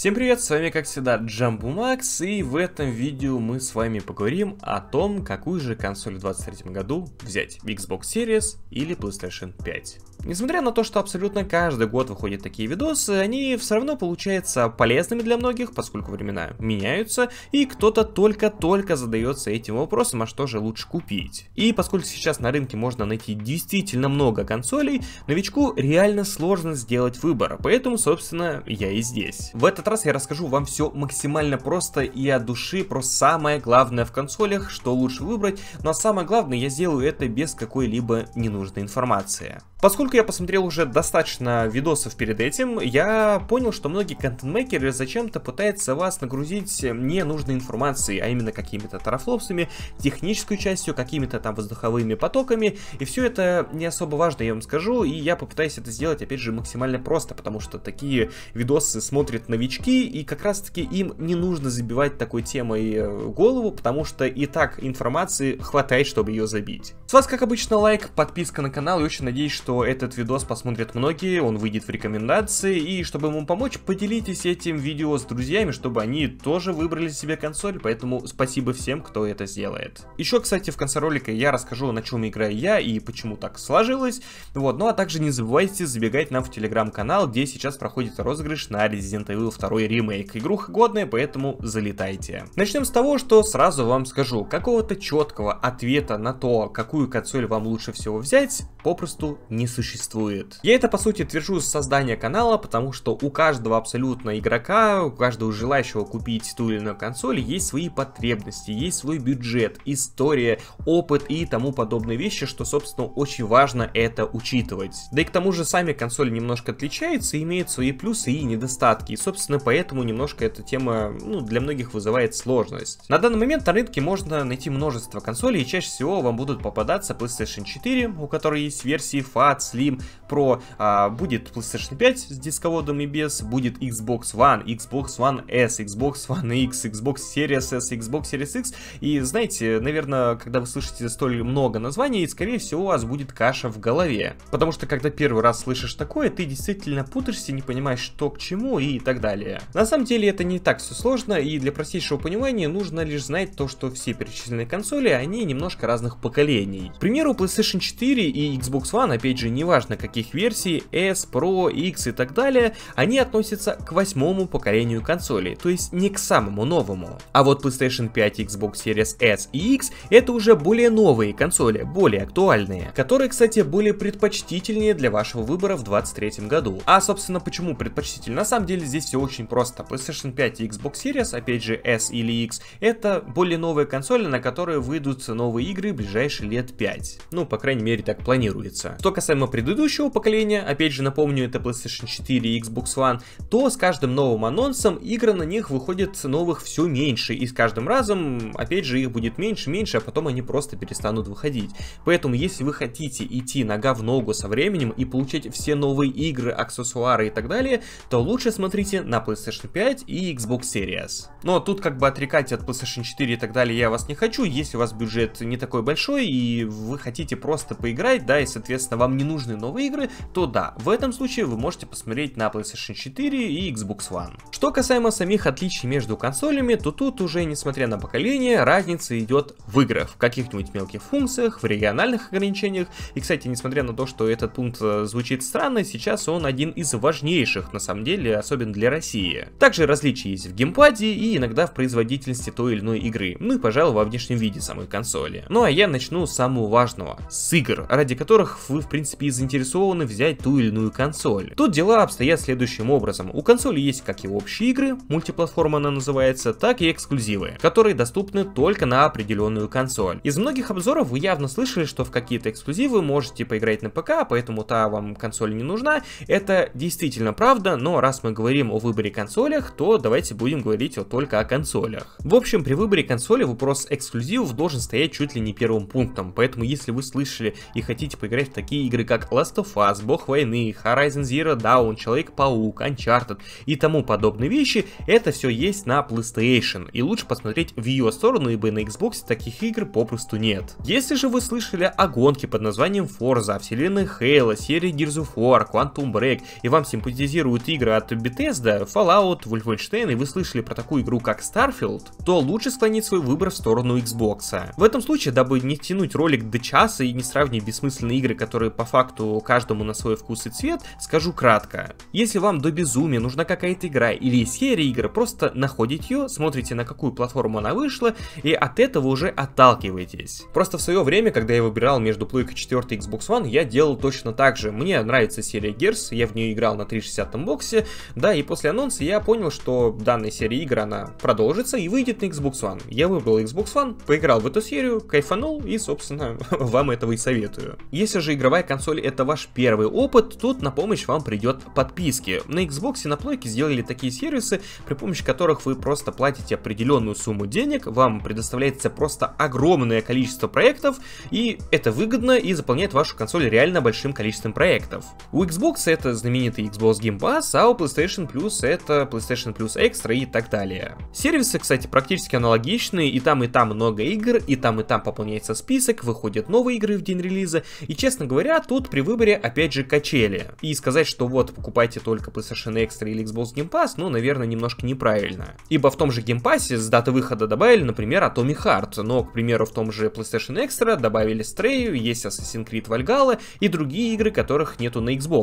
Всем привет, с вами как всегда Джамбу Макс, и в этом видео мы с вами поговорим о том, какую же консоль в 2023 году взять, Xbox Series или PlayStation 5. Несмотря на то, что абсолютно каждый год выходят такие видосы, они все равно получаются полезными для многих, поскольку времена меняются, и кто-то только-только задается этим вопросом, а что же лучше купить. И поскольку сейчас на рынке можно найти действительно много консолей, новичку реально сложно сделать выбор, поэтому, собственно, я и здесь. В этот раз я расскажу вам все максимально просто и от души про самое главное в консолях, что лучше выбрать, но самое главное я сделаю это без какой-либо ненужной информации. Поскольку я посмотрел уже достаточно видосов перед этим, я понял, что многие контент-мейкеры зачем-то пытаются вас нагрузить ненужной информацией, а именно какими-то тарафлопсами, технической частью, какими-то там воздуховыми потоками, и все это не особо важно, я вам скажу, и я попытаюсь это сделать, опять же, максимально просто, потому что такие видосы смотрят новички, и как раз-таки им не нужно забивать такой темой э, голову, потому что и так информации хватает, чтобы ее забить. С вас, как обычно, лайк, подписка на канал, и очень надеюсь, что что этот видос посмотрят многие, он выйдет в рекомендации, и чтобы ему помочь, поделитесь этим видео с друзьями, чтобы они тоже выбрали себе консоль, поэтому спасибо всем, кто это сделает. Еще, кстати, в конце ролика я расскажу, на чем играю я и почему так сложилось, вот, ну а также не забывайте забегать нам в телеграм-канал, где сейчас проходит розыгрыш на Resident Evil 2 ремейк. Игруха годная, поэтому залетайте. Начнем с того, что сразу вам скажу, какого-то четкого ответа на то, какую консоль вам лучше всего взять, попросту не не существует. Я это по сути твержу с создания канала, потому что у каждого абсолютно игрока, у каждого желающего купить ту или иную консоль есть свои потребности, есть свой бюджет, история, опыт и тому подобные вещи, что собственно очень важно это учитывать. Да и к тому же сами консоли немножко отличаются, имеют свои плюсы и недостатки, и собственно поэтому немножко эта тема ну, для многих вызывает сложность. На данный момент на рынке можно найти множество консолей и чаще всего вам будут попадаться PlayStation 4, у которой есть версии FAT, iPad Slim Pro, а, будет PlayStation 5 с дисководом и без, будет Xbox One, Xbox One S, Xbox One X, Xbox Series S, Xbox Series X. И знаете, наверное, когда вы слышите столь много названий, скорее всего у вас будет каша в голове. Потому что когда первый раз слышишь такое, ты действительно путаешься, не понимаешь, что к чему и так далее. На самом деле это не так все сложно, и для простейшего понимания нужно лишь знать то, что все перечисленные консоли, они немножко разных поколений. К примеру, PlayStation 4 и Xbox One, опять же неважно каких версий, S, Pro, X и так далее, они относятся к восьмому поколению консолей, то есть не к самому новому. А вот PlayStation 5, Xbox Series S и X это уже более новые консоли, более актуальные, которые, кстати, были предпочтительнее для вашего выбора в 2023 году. А, собственно, почему предпочтительно? На самом деле здесь все очень просто. PlayStation 5 и Xbox Series, опять же S или X, это более новые консоли, на которые выйдут новые игры в ближайшие лет 5. Ну, по крайней мере, так планируется. Что касается касаемо предыдущего поколения, опять же напомню, это PlayStation 4 и Xbox One, то с каждым новым анонсом игр на них выходит новых все меньше, и с каждым разом, опять же, их будет меньше, меньше, а потом они просто перестанут выходить. Поэтому, если вы хотите идти нога в ногу со временем и получать все новые игры, аксессуары и так далее, то лучше смотрите на PlayStation 5 и Xbox Series. Но тут как бы отрекать от PlayStation 4 и так далее я вас не хочу, если у вас бюджет не такой большой и вы хотите просто поиграть, да, и соответственно вам вам не нужны новые игры, то да, в этом случае вы можете посмотреть на PlayStation 4 и Xbox One. Что касаемо самих отличий между консолями, то тут уже, несмотря на поколение, разница идет в играх, в каких-нибудь мелких функциях, в региональных ограничениях. И, кстати, несмотря на то, что этот пункт э, звучит странно, сейчас он один из важнейших, на самом деле, особенно для России. Также различия есть в геймпаде и иногда в производительности той или иной игры, ну и, пожалуй, во внешнем виде самой консоли. Ну а я начну с самого важного, с игр, ради которых вы, в принципе, принципе, и заинтересованы взять ту или иную консоль. Тут дела обстоят следующим образом. У консоли есть как и общие игры, мультиплатформа она называется, так и эксклюзивы, которые доступны только на определенную консоль. Из многих обзоров вы явно слышали, что в какие-то эксклюзивы можете поиграть на ПК, поэтому та вам консоль не нужна. Это действительно правда, но раз мы говорим о выборе консолях, то давайте будем говорить о, только о консолях. В общем, при выборе консоли вопрос эксклюзивов должен стоять чуть ли не первым пунктом, поэтому если вы слышали и хотите поиграть в такие игры, как Last of Us, Бог войны, Horizon Zero Dawn, Человек-паук, Uncharted и тому подобные вещи, это все есть на PlayStation, и лучше посмотреть в ее сторону, ибо на Xbox таких игр попросту нет. Если же вы слышали о гонке под названием Forza, вселенной Halo, серии Gears of War, Quantum Break, и вам симпатизируют игры от Bethesda, Fallout, Wolfenstein, и вы слышали про такую игру, как Starfield, то лучше склонить свой выбор в сторону Xbox. В этом случае, дабы не тянуть ролик до часа и не сравнивать бессмысленные игры, которые по факту каждому на свой вкус и цвет, скажу кратко. Если вам до безумия нужна какая-то игра или серия игр, просто находите ее, смотрите на какую платформу она вышла, и от этого уже отталкиваетесь. Просто в свое время, когда я выбирал между плойкой 4 и Xbox One, я делал точно так же. Мне нравится серия Gears, я в нее играл на 360 боксе, да, и после анонса я понял, что данная серия игр, она продолжится и выйдет на Xbox One. Я выбрал Xbox One, поиграл в эту серию, кайфанул, и, собственно, вам этого и советую. Если же игровая консоли это ваш первый опыт, тут на помощь вам придет подписки. На Xbox и на Плойке сделали такие сервисы, при помощи которых вы просто платите определенную сумму денег, вам предоставляется просто огромное количество проектов, и это выгодно и заполняет вашу консоль реально большим количеством проектов. У Xbox это знаменитый Xbox Game Pass, а у PlayStation Plus это PlayStation Plus Extra и так далее. Сервисы, кстати, практически аналогичны, и там и там много игр, и там и там пополняется список, выходят новые игры в день релиза, и честно говоря, тут при выборе опять же качели. И сказать, что вот покупайте только PlayStation Extra или Xbox Game Pass, ну, наверное, немножко неправильно. Ибо в том же Game Pass с даты выхода добавили, например, Atomic Heart, но, к примеру, в том же PlayStation Extra добавили Stray, есть Assassin's Creed Valhalla и другие игры, которых нету на Xbox.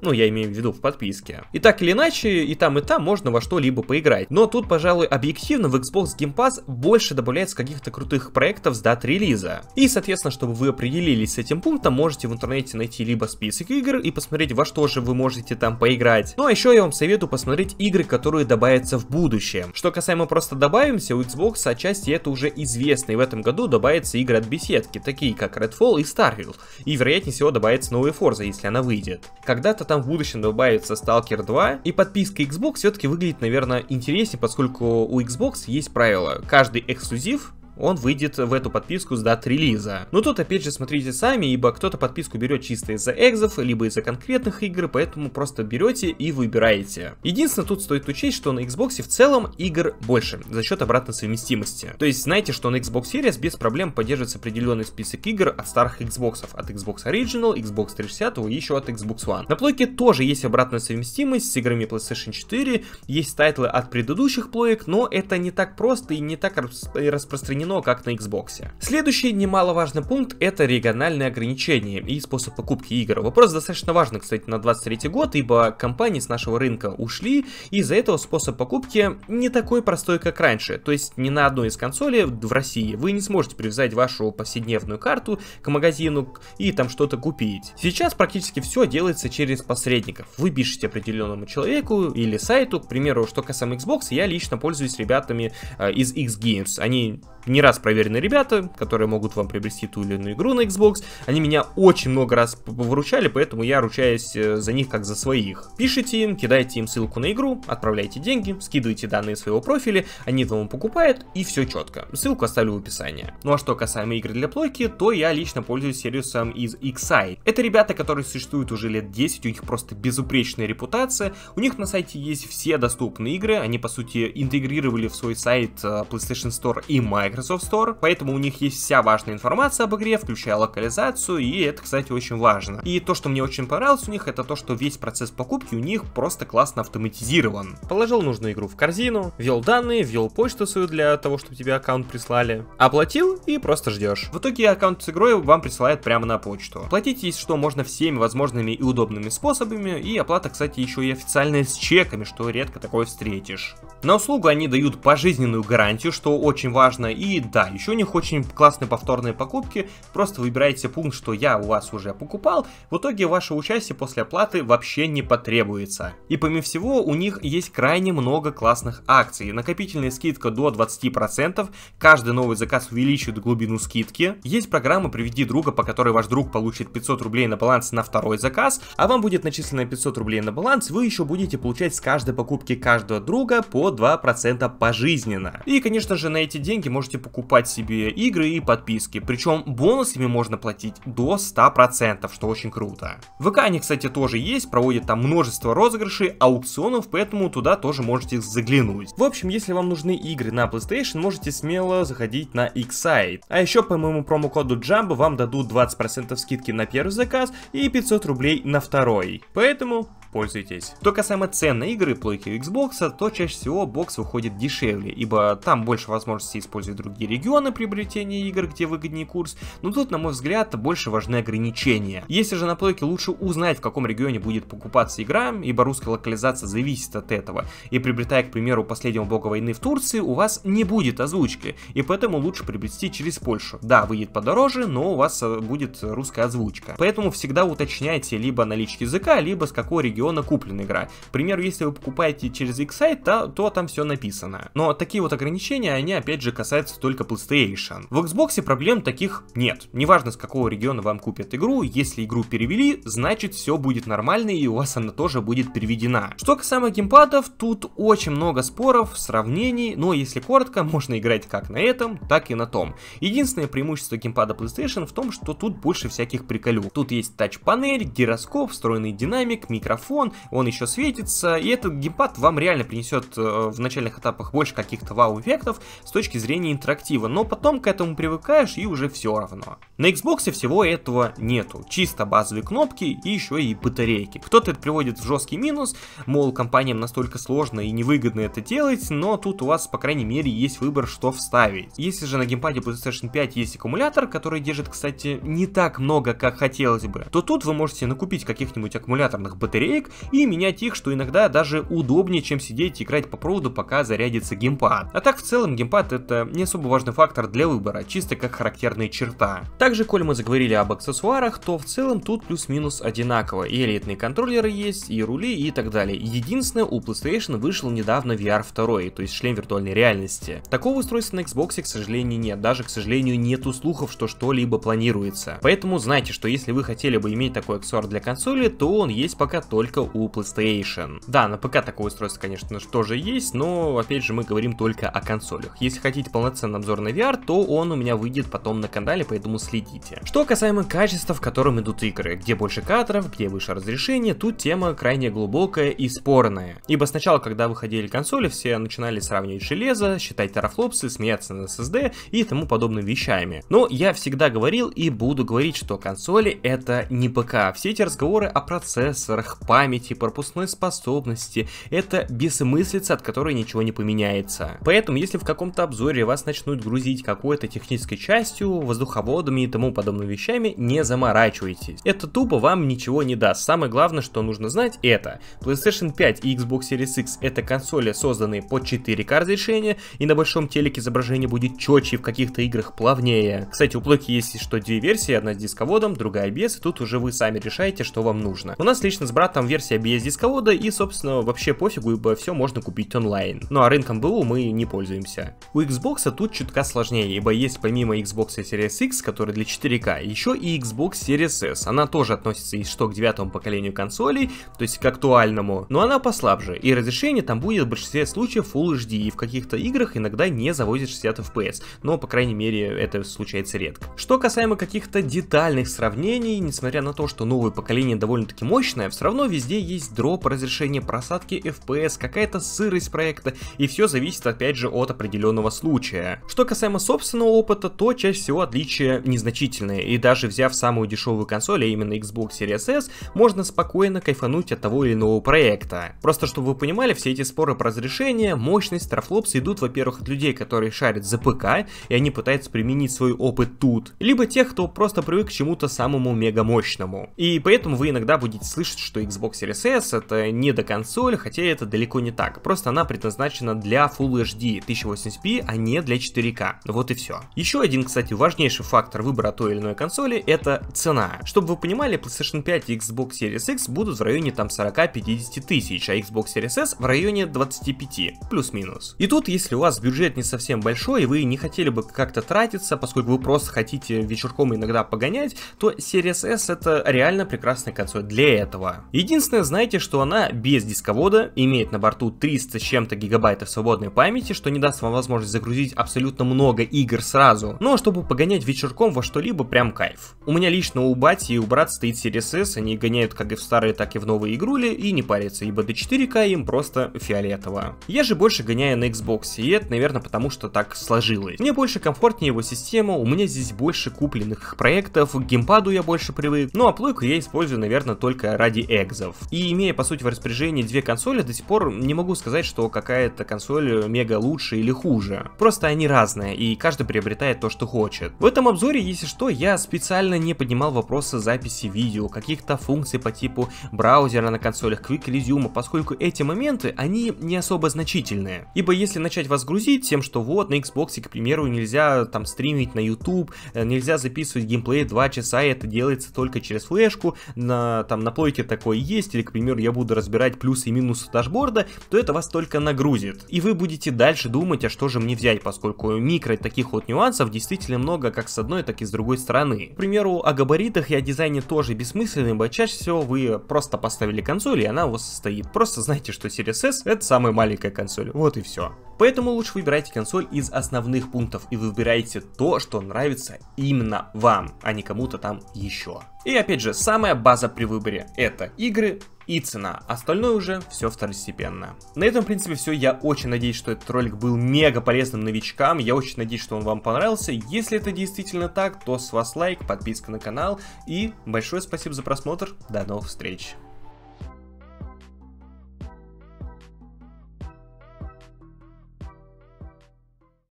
Ну, я имею в виду в подписке. И так или иначе, и там, и там можно во что-либо поиграть. Но тут, пожалуй, объективно в Xbox Game Pass больше добавляется каких-то крутых проектов с дат релиза. И, соответственно, чтобы вы определились с этим пунктом, можете в интернете Ultimate найти либо список игр и посмотреть, во что же вы можете там поиграть. Ну а еще я вам советую посмотреть игры, которые добавятся в будущем. Что касаемо просто добавимся, у Xbox отчасти это уже известно, и в этом году добавятся игры от беседки, такие как Redfall и Starfield. И вероятнее всего добавится новая Forza, если она выйдет. Когда-то там в будущем добавится Stalker 2, и подписка Xbox все-таки выглядит, наверное, интереснее, поскольку у Xbox есть правило. Каждый эксклюзив он выйдет в эту подписку с дат релиза. Но тут опять же смотрите сами, ибо кто-то подписку берет чисто из-за экзов, либо из-за конкретных игр, поэтому просто берете и выбираете. Единственное, тут стоит учесть, что на Xbox в целом игр больше за счет обратной совместимости. То есть знаете, что на Xbox Series без проблем поддерживается определенный список игр от старых Xbox, от Xbox Original, Xbox 360 и еще от Xbox One. На плойке тоже есть обратная совместимость с играми PlayStation 4, есть тайтлы от предыдущих плоек, но это не так просто и не так распространено распространено, как на Xbox. Следующий немаловажный пункт это региональные ограничения и способ покупки игр. Вопрос достаточно важный, кстати, на 23 год, ибо компании с нашего рынка ушли, и из-за этого способ покупки не такой простой, как раньше. То есть ни на одной из консолей в России вы не сможете привязать вашу повседневную карту к магазину и там что-то купить. Сейчас практически все делается через посредников. Вы пишете определенному человеку или сайту, к примеру, что касаемо Xbox, я лично пользуюсь ребятами э, из X Games. Они не раз проверенные ребята, которые могут вам приобрести ту или иную игру на Xbox. Они меня очень много раз выручали, поэтому я ручаюсь э, за них как за своих. Пишите им, кидайте им ссылку на игру, отправляйте деньги, скидывайте данные своего профиля, они вам покупают и все четко. Ссылку оставлю в описании. Ну а что касаемо игр для плойки, то я лично пользуюсь сервисом из XI. Это ребята, которые существуют уже лет 10, у них просто безупречная репутация, у них на сайте есть все доступные игры, они по сути интегрировали в свой сайт э, PlayStation Store и Microsoft Microsoft Store, поэтому у них есть вся важная информация об игре, включая локализацию, и это, кстати, очень важно. И то, что мне очень понравилось у них, это то, что весь процесс покупки у них просто классно автоматизирован. Положил нужную игру в корзину, ввел данные, ввел почту свою для того, чтобы тебе аккаунт прислали, оплатил и просто ждешь. В итоге аккаунт с игрой вам присылают прямо на почту. Платить есть что можно всеми возможными и удобными способами, и оплата, кстати, еще и официальная с чеками, что редко такое встретишь. На услугу они дают пожизненную гарантию, что очень важно, и да, еще у них очень классные повторные покупки. Просто выбираете пункт, что я у вас уже покупал. В итоге ваше участие после оплаты вообще не потребуется. И помимо всего, у них есть крайне много классных акций. Накопительная скидка до 20%. Каждый новый заказ увеличивает глубину скидки. Есть программа «Приведи друга», по которой ваш друг получит 500 рублей на баланс на второй заказ, а вам будет начислено 500 рублей на баланс, вы еще будете получать с каждой покупки каждого друга по 2% пожизненно. И, конечно же, на эти деньги можете покупать себе игры и подписки, причем бонусами можно платить до 100%, что очень круто. В ВК они, кстати, тоже есть, проводят там множество розыгрышей, аукционов, поэтому туда тоже можете заглянуть. В общем, если вам нужны игры на PlayStation, можете смело заходить на X-Site. А еще по моему промокоду Jumbo вам дадут 20% скидки на первый заказ и 500 рублей на второй. Поэтому пользуйтесь. Что касаемо цен на игры плойки у Xbox, то чаще всего бокс выходит дешевле, ибо там больше возможностей использовать другие регионы приобретения игр, где выгоднее курс, но тут, на мой взгляд, больше важны ограничения. Если же на плойке лучше узнать, в каком регионе будет покупаться игра, ибо русская локализация зависит от этого, и приобретая, к примеру, последнего бога войны в Турции, у вас не будет озвучки, и поэтому лучше приобрести через Польшу. Да, выйдет подороже, но у вас э, будет русская озвучка. Поэтому всегда уточняйте либо наличие языка, либо с какого региона миллиона куплена игра. К примеру, если вы покупаете через X-сайт, то, то там все написано. Но такие вот ограничения, они опять же касаются только PlayStation. В Xbox проблем таких нет. Неважно, с какого региона вам купят игру, если игру перевели, значит все будет нормально и у вас она тоже будет переведена. Что касаемо геймпадов, тут очень много споров, сравнений, но если коротко, можно играть как на этом, так и на том. Единственное преимущество геймпада PlayStation в том, что тут больше всяких приколю. Тут есть тач-панель, гироскоп, встроенный динамик, микрофон, фон, он еще светится, и этот геймпад вам реально принесет э, в начальных этапах больше каких-то вау-эффектов с точки зрения интерактива, но потом к этому привыкаешь и уже все равно. На Xbox всего этого нету, чисто базовые кнопки и еще и батарейки. Кто-то это приводит в жесткий минус, мол, компаниям настолько сложно и невыгодно это делать, но тут у вас, по крайней мере, есть выбор, что вставить. Если же на геймпаде PlayStation 5 есть аккумулятор, который держит, кстати, не так много, как хотелось бы, то тут вы можете накупить каких-нибудь аккумуляторных батареек, динамик и менять их, что иногда даже удобнее, чем сидеть и играть по проводу, пока зарядится геймпад. А так в целом геймпад это не особо важный фактор для выбора, чисто как характерная черта. Также, коль мы заговорили об аксессуарах, то в целом тут плюс-минус одинаково. И элитные контроллеры есть, и рули, и так далее. Единственное, у PlayStation вышел недавно VR 2, то есть шлем виртуальной реальности. Такого устройства на Xbox, к сожалению, нет. Даже, к сожалению, нету слухов, что что-либо планируется. Поэтому знайте, что если вы хотели бы иметь такой аксессуар для консоли, то он есть пока только только у PlayStation. Да, на ПК такое устройство, конечно же, тоже есть, но, опять же, мы говорим только о консолях. Если хотите полноценный обзор на VR, то он у меня выйдет потом на канале, поэтому следите. Что касаемо качества, в котором идут игры, где больше кадров, где выше разрешение, тут тема крайне глубокая и спорная. Ибо сначала, когда выходили консоли, все начинали сравнивать железо, считать терафлопсы, смеяться на SSD и тому подобными вещами. Но я всегда говорил и буду говорить, что консоли это не ПК. Все эти разговоры о процессорах, памяти, пропускной способности. Это бессмыслица, от которой ничего не поменяется. Поэтому, если в каком-то обзоре вас начнут грузить какой-то технической частью, воздуховодами и тому подобными вещами, не заморачивайтесь. Это тупо вам ничего не даст. Самое главное, что нужно знать, это PlayStation 5 и Xbox Series X это консоли, созданные по 4К разрешения, и на большом телеке изображение будет четче, в каких-то играх плавнее. Кстати, у плойки есть что две версии, одна с дисководом, другая без, и тут уже вы сами решаете, что вам нужно. У нас лично с братом конверсия без дисковода и, собственно, вообще пофигу, ибо все можно купить онлайн. Ну а рынком БУ мы не пользуемся. У Xbox а тут чутка сложнее, ибо есть помимо Xbox Series X, который для 4К, еще и Xbox Series S. Она тоже относится и что к девятому поколению консолей, то есть к актуальному, но она послабже, и разрешение там будет в большинстве случаев Full HD, и в каких-то играх иногда не завозит 60 FPS, но, по крайней мере, это случается редко. Что касаемо каких-то детальных сравнений, несмотря на то, что новое поколение довольно-таки мощное, все равно везде есть дроп, разрешение просадки FPS, какая-то сырость проекта, и все зависит опять же от определенного случая. Что касаемо собственного опыта, то чаще всего отличия незначительные, и даже взяв самую дешевую консоль, а именно Xbox Series S, можно спокойно кайфануть от того или иного проекта. Просто чтобы вы понимали, все эти споры про разрешение, мощность, трафлопс идут, во-первых, от людей, которые шарят за ПК, и они пытаются применить свой опыт тут, либо тех, кто просто привык к чему-то самому мега мощному И поэтому вы иногда будете слышать, что Xbox Xbox Series S, это не до консоли, хотя это далеко не так. Просто она предназначена для Full HD 1080p, а не для 4K. Вот и все. Еще один, кстати, важнейший фактор выбора той или иной консоли это цена. Чтобы вы понимали, PlayStation 5 и Xbox Series X будут в районе там 40-50 тысяч, а Xbox Series S в районе 25, плюс-минус. И тут, если у вас бюджет не совсем большой, и вы не хотели бы как-то тратиться, поскольку вы просто хотите вечерком иногда погонять, то Series S это реально прекрасная консоль для этого. Единственное, Единственное, знаете, что она без дисковода, имеет на борту 300 с чем-то гигабайтов свободной памяти, что не даст вам возможность загрузить абсолютно много игр сразу, но ну, а чтобы погонять вечерком во что-либо прям кайф. У меня лично у бати и у брат стоит Series S, они гоняют как и в старые, так и в новые игрули и не парятся, ибо до 4К им просто фиолетово. Я же больше гоняю на Xbox, и это, наверное, потому что так сложилось. Мне больше комфортнее его система, у меня здесь больше купленных проектов, к геймпаду я больше привык, ну а плойку я использую, наверное, только ради экза релизов. И имея, по сути, в распоряжении две консоли, до сих пор не могу сказать, что какая-то консоль мега лучше или хуже. Просто они разные, и каждый приобретает то, что хочет. В этом обзоре, если что, я специально не поднимал вопросы записи видео, каких-то функций по типу браузера на консолях, Quick Resume, поскольку эти моменты, они не особо значительные. Ибо если начать вас грузить тем, что вот на Xbox, к примеру, нельзя там стримить на YouTube, нельзя записывать геймплей 2 часа, и это делается только через флешку, на, там на плойке такое есть, или, к примеру, я буду разбирать плюсы и минусы дашборда, то это вас только нагрузит. И вы будете дальше думать, а что же мне взять, поскольку микро таких вот нюансов действительно много как с одной, так и с другой стороны. К примеру, о габаритах и о дизайне тоже бессмысленно, ибо чаще всего вы просто поставили консоль, и она у вас состоит. Просто знаете, что Series S это самая маленькая консоль. Вот и все. Поэтому лучше выбирайте консоль из основных пунктов и выбирайте то, что нравится именно вам, а не кому-то там еще. И опять же, самая база при выборе – это игры, и цена. Остальное уже все второстепенно. На этом, в принципе, все. Я очень надеюсь, что этот ролик был мега полезным новичкам. Я очень надеюсь, что он вам понравился. Если это действительно так, то с вас лайк, подписка на канал. И большое спасибо за просмотр. До новых встреч.